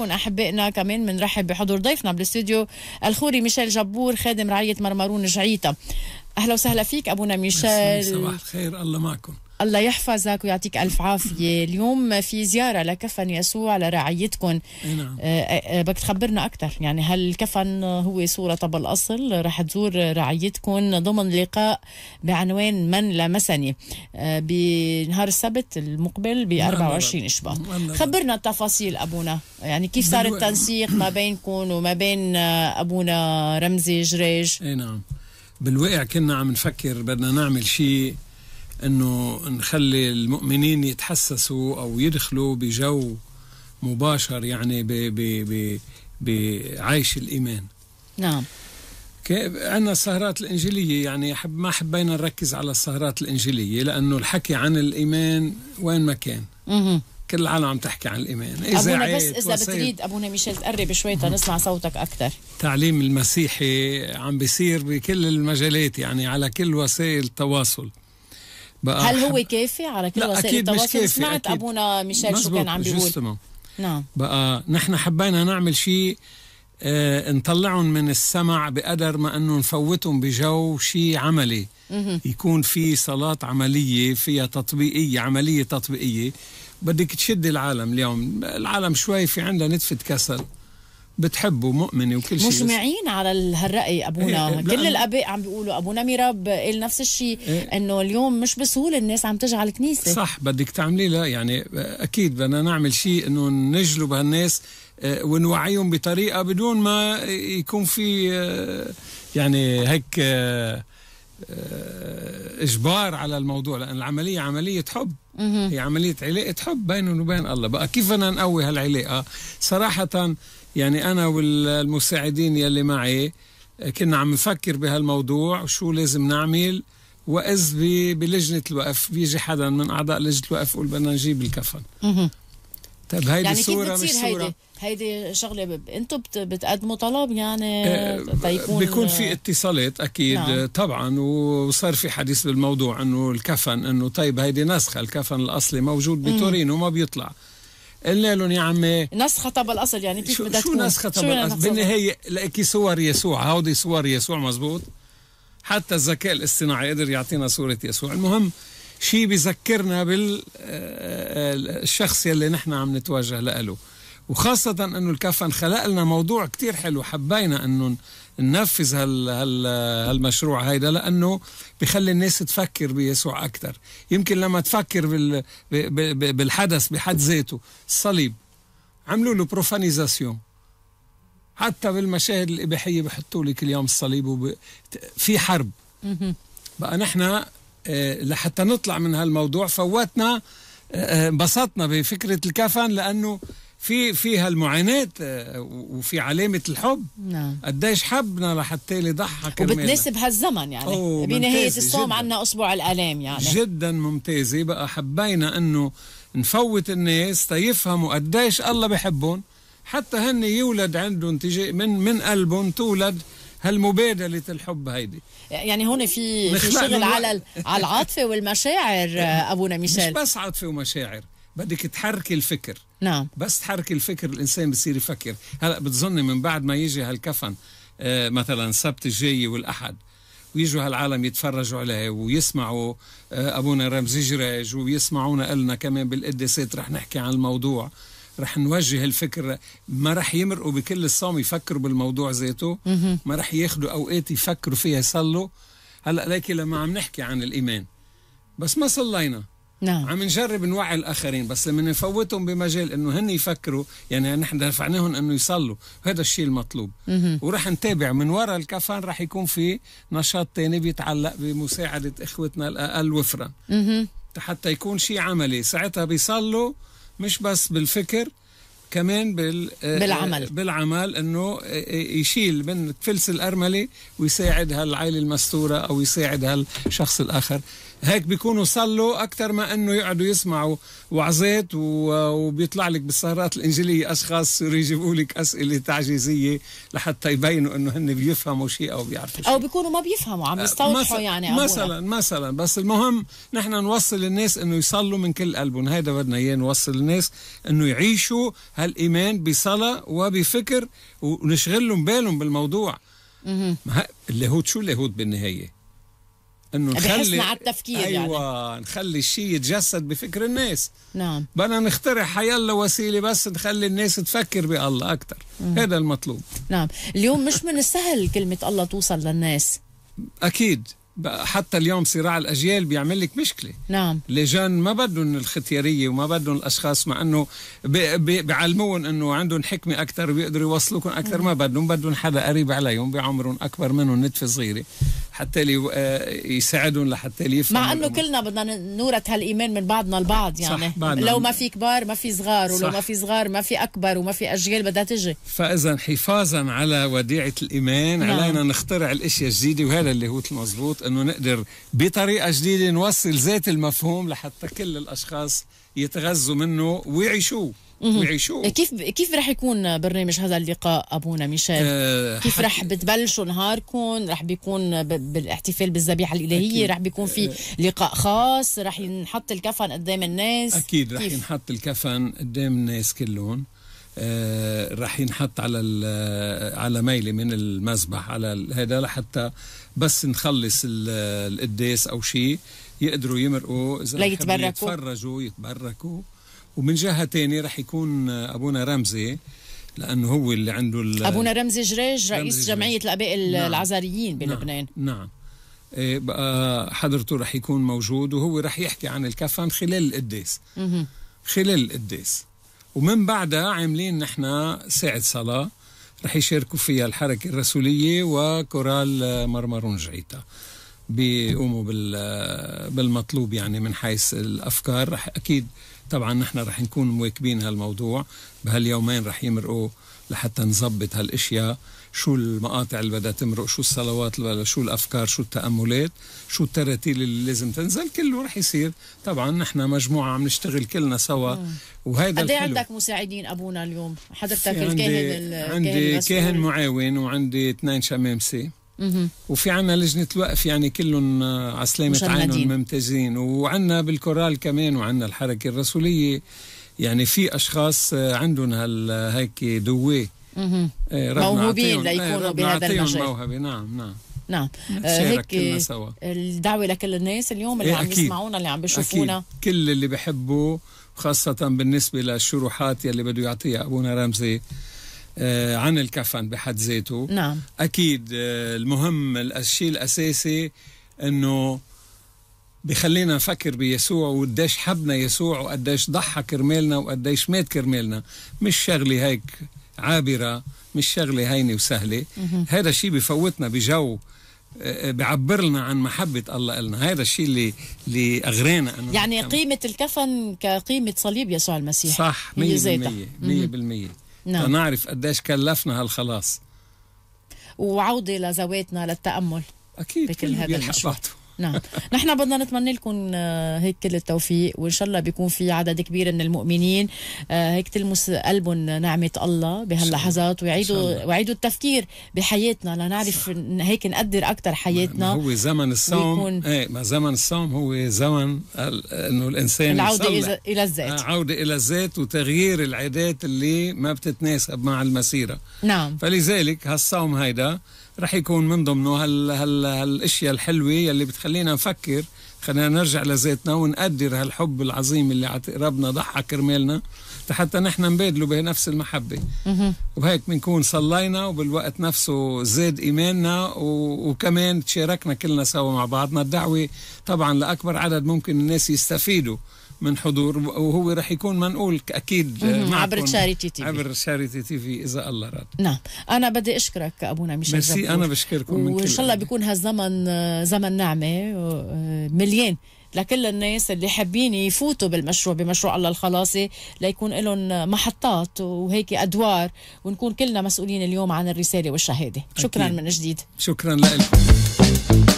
عليكم احبائنا كمان بنرحب بحضور ضيفنا بالاستوديو الخوري ميشيل جبور خادم رعيه مرمرون جعيتا اهلا وسهلا فيك ابونا ميشيل صباح الخير الله معكم الله يحفظك ويعطيك ألف عافية اليوم في زيارة لكفن يسوع لرعيتكم نعم. آه، آه، آه، بدك تخبرنا أكثر يعني هل الكفن هو صورة طب الأصل رح تزور رعيتكم ضمن لقاء بعنوان من لمسني بنهار السبت المقبل ب 24 نعم، نعم. إشباط خبرنا التفاصيل أبونا يعني كيف صار التنسيق ما بينكم وما بين أبونا رمزي جريج اي نعم بالواقع كنا عم نفكر بدنا نعمل شيء انه نخلي المؤمنين يتحسسوا او يدخلوا بجو مباشر يعني ب ب ب بعيش الايمان نعم عندنا السهرات الإنجيلية يعني حب ما حبينا نركز على السهرات الإنجيلية لأنه الحكي عن الإيمان وين ما كان كل العالم عم تحكي عن الإيمان إذا أبونا بس إذا بتريد أبونا ميشيل تقرب شوي تنسمع صوتك أكثر التعليم المسيحي عم بيصير بكل المجالات يعني على كل وسائل التواصل بقى هل هو كافي على كل وسائل التواصل؟ سمعت أكيد. ابونا ميشيل شو كان عم بيقول نعم بقى نحن حبينا نعمل شيء آه نطلعهم من السمع بقدر ما انه نفوتهم بجو شيء عملي يكون في صلاة عملية فيها تطبيقية عملية تطبيقية بدك تشد العالم اليوم العالم شوي في عندها نتفة كسل بتحبه مؤمنه وكل شيء مجمعين على هالراي ابونا إيه, إيه، كل الاباء عم بيقولوا ابونا ميراب قال نفس الشيء إيه انه اليوم مش بسهوله الناس عم تجعل الكنيسة صح بدك تعملي لها يعني اكيد بدنا نعمل شيء انه نجلب هالناس آه، ونوعيهم بطريقه بدون ما يكون في آه، يعني هيك آه، اجبار على الموضوع لان العمليه عمليه حب هي عمليه علاقه حب بينهم وبين الله بقى كيف بدنا نقوي هالعلاقه صراحه يعني أنا والمساعدين يلي معي كنا عم نفكر بهالموضوع وشو لازم نعمل وإذ بلجنة الوقف بيجي حدا من أعضاء لجنة الوقف يقول بدنا نجيب الكفن طيب هيدي يعني صورة مش صورة هيدي هيدي شغلة انتم بتقدموا طلب يعني أه بيكون في اتصالات اكيد نعم. طبعا وصار في حديث بالموضوع انه الكفن انه طيب هيدي نسخة الكفن الاصلي موجود بتورينو ما بيطلع قلنا لهم يا عمي نسخة طب الأصل يعني كيف بدها شو نسخة طب الأصل بالنهاية لكي صور يسوع هودي صور يسوع مزبوط حتى الذكاء الاصطناعي قدر يعطينا صورة يسوع المهم شيء بذكرنا بالشخص آه، آه، يلي نحن عم نتوجه لأله وخاصة أنه الكفن خلق لنا موضوع كتير حلو حبينا أنه ننفذ هال هال هالمشروع هيدا لأنه بخلي الناس تفكر بيسوع أكثر يمكن لما تفكر بال بالحدث بحد ذاته الصليب عملوا له بروفانيزاسيون حتى بالمشاهد الإباحية بحطوا لك اليوم الصليب وب... في حرب بقى نحن آه، لحتى نطلع من هالموضوع فوتنا آه، آه، انبسطنا بفكرة الكفن لأنه في فيها المعاناة آه، وفي علامة الحب نعم قديش حبنا لحتى يضحى كرمالنا وبتناسب هالزمن يعني, يعني بنهاية الصوم عندنا أسبوع الآلام يعني جدا ممتازة بقى حبينا أنه نفوت الناس تيفهموا قديش الله بحبهم حتى هن يولد عندهم تجي من من قلبهم تولد هالمبادلة الحب هيدي يعني هون في, في شغل على على العاطفة والمشاعر آه، أبونا ميشيل مش بس عاطفة ومشاعر بدك تحركي الفكر نعم بس تحركي الفكر الانسان بصير يفكر هلا بتظني من بعد ما يجي هالكفن آه مثلا السبت الجاي والاحد ويجوا هالعالم يتفرجوا عليه ويسمعوا آه ابونا رمزي جراج ويسمعونا قلنا كمان بالقدسات رح نحكي عن الموضوع رح نوجه الفكر ما رح يمرقوا بكل الصوم يفكروا بالموضوع ذاته ما رح ياخذوا اوقات يفكروا فيها يصلوا هلا لكن لما عم نحكي عن الايمان بس ما صلينا نعم عم نجرب نوعي الاخرين بس لما نفوتهم بمجال انه هن يفكروا يعني نحن دفعناهم انه يصلوا هذا الشيء المطلوب وراح نتابع من وراء الكفن راح يكون في نشاط ثاني بيتعلق بمساعده اخوتنا الاقل وفرا حتى يكون شيء عملي ساعتها بيصلوا مش بس بالفكر كمان بال آه، بالعمل بالعمل انه آه، آه، يشيل من فلس الارمله ويساعد هالعائله المستوره او يساعد هالشخص الاخر هيك بيكونوا صلوا أكثر ما أنه يقعدوا يسمعوا وعظات وبيطلع لك بالسهرات الإنجيلية أشخاص يجيبوا لك أسئلة تعجيزية لحتى يبينوا أنه هن بيفهموا شيء أو بيعرفوا شيء أو بيكونوا ما بيفهموا عم آه، يستوضحوا يعني أبونا. مثلا مثلا بس المهم نحن نوصل الناس أنه يصلوا من كل قلبهم هيدا بدنا إياه نوصل الناس أنه يعيشوا هالإيمان بصلاة وبفكر ونشغلهم بالهم بالموضوع ما اللاهوت شو اللاهوت بالنهايه؟ انه نخلي على التفكير يعني. ايوه يعني. نخلي الشيء يتجسد بفكر الناس نعم بدنا نخترع حيلا وسيله بس نخلي الناس تفكر بالله اكثر هذا المطلوب نعم اليوم مش من السهل كلمه الله توصل للناس اكيد حتى اليوم صراع الاجيال بيعمل لك مشكله نعم لجان ما بدهم الختياريه وما بدهم الاشخاص مع انه بيعلمون انه عندهم حكمه اكثر بيقدروا يوصلوكم اكثر ما بدهم بدهم حدا قريب عليهم بعمرهم اكبر منهم نتفه صغيره حتى لي آه، يساعدون لحتى لي مع انه كلنا بدنا نورث هالايمان من بعضنا البعض يعني صح لو ما في كبار ما في صغار ولو صح. ما في صغار ما في اكبر وما في اجيال بدها تجي فاذا حفاظا على وديعه الايمان نعم. علينا نخترع الاشياء الجديده وهذا اللي هو المضبوط انه نقدر بطريقه جديده نوصل ذات المفهوم لحتى كل الاشخاص يتغذوا منه ويعيشوه ويعيشوه إيه، كيف كيف راح يكون برنامج هذا اللقاء ابونا ميشيل؟ أه كيف راح بتبلشوا نهاركم؟ راح بيكون بالاحتفال بالذبيحه الالهيه، راح بيكون في آه. لقاء خاص، راح ينحط الكفن قدام الناس اكيد راح ينحط الكفن قدام الناس كلهم آه راح ينحط على آه، على ميله من المذبح على هذا لحتى بس نخلص القداس او شيء يقدروا يمرقوا اذا ليتبركوا يتفرجوا يتبركوا ومن جهه ثانيه راح يكون ابونا رمزي لانه هو اللي عنده ابونا رمزي جريج رئيس رمزي جمعيه الاباء نعم. العزاريين نعم. بلبنان نعم, نعم. إيه بقى حضرته رح يكون موجود وهو رح يحكي عن الكفن خلال القداس خلال القداس ومن بعدها عاملين نحن ساعة صلاة رح يشاركوا فيها الحركة الرسولية وكورال مرمرون جعيتا بيقوموا بالمطلوب يعني من حيث الافكار رح اكيد طبعا نحن رح نكون مواكبين هالموضوع بهاليومين رح يمرقوا لحتى نظبط هالاشياء شو المقاطع اللي بدها تمرق شو الصلوات اللي شو الافكار شو التاملات شو التراتيل اللي لازم تنزل كله رح يصير طبعا نحن مجموعه عم نشتغل كلنا سوا وهيدا قد إيه عندك مساعدين ابونا اليوم حضرتك الكاهن عندي, الكاهن عندي كاهن معاون وعندي اثنين شمامسه وفي عنا لجنة الوقف يعني كلهم على سلامة عينهم ممتازين وعنا بالكورال كمان وعنا الحركة الرسولية يعني في أشخاص عندهم هال هيك دوي إيه، موهوبين إيه، ليكونوا بهذا المجال موهبة نعم نعم نعم آه، هيك سوا. الدعوة لكل الناس اليوم اللي إيه، عم يسمعونا اللي عم بيشوفونا كل اللي بحبوا خاصة بالنسبة للشروحات يلي بده يعطيها أبونا رمزي آه، عن الكفن بحد ذاته نعم اكيد آه، المهم الشيء الاساسي انه بخلينا نفكر بيسوع وقديش حبنا يسوع وقديش ضحى كرمالنا وقديش مات كرمالنا مش شغله هيك عابره مش شغله هينه وسهله هذا الشيء بفوتنا بجو آه، بيعبر لنا عن محبة الله لنا هذا الشيء اللي اللي أغرينا أنه يعني كم... قيمة الكفن كقيمة صليب يسوع المسيح صح 100% 100% نعم. نعرف قديش كلفنا هالخلاص وعودة لذواتنا للتأمل أكيد بكل هذا الحشوات نعم نحن بدنا نتمنى لكم آه، هيك كل التوفيق وان شاء الله بيكون في عدد كبير من المؤمنين آه، هيك تلمس قلبهم نعمه الله بهاللحظات ويعيدوا ويعيدوا التفكير بحياتنا لنعرف هيك نقدر اكثر حياتنا هو زمن الصوم ايه ما زمن الصوم هو زمن انه الانسان العوده يصلح. الى الذات آه، عوده الى الذات وتغيير العادات اللي ما بتتناسب مع المسيره نعم فلذلك هالصوم هيدا رح يكون من ضمنه هال هال هالاشياء الحلوه يلي بتخلينا نفكر خلينا نرجع لذاتنا ونقدر هالحب العظيم اللي ربنا ضحى كرمالنا حتى نحن نبادله بنفس المحبة وبهيك بنكون صلينا وبالوقت نفسه زاد إيماننا وكمان تشاركنا كلنا سوا مع بعضنا الدعوة طبعا لأكبر عدد ممكن الناس يستفيدوا من حضور وهو راح يكون منقول اكيد عبر تشاريتي تي في عبر تشاريتي تي في اذا الله راد نعم انا بدي اشكرك ابونا ميشيل ميرسي انا بشكركم وان شاء الله بيكون هالزمن زمن نعمه مليان لكل الناس اللي حابين يفوتوا بالمشروع بمشروع الله الخلاصي ليكون لهم محطات وهيك ادوار ونكون كلنا مسؤولين اليوم عن الرساله والشهاده شكرا أكيد. من جديد شكرا لكم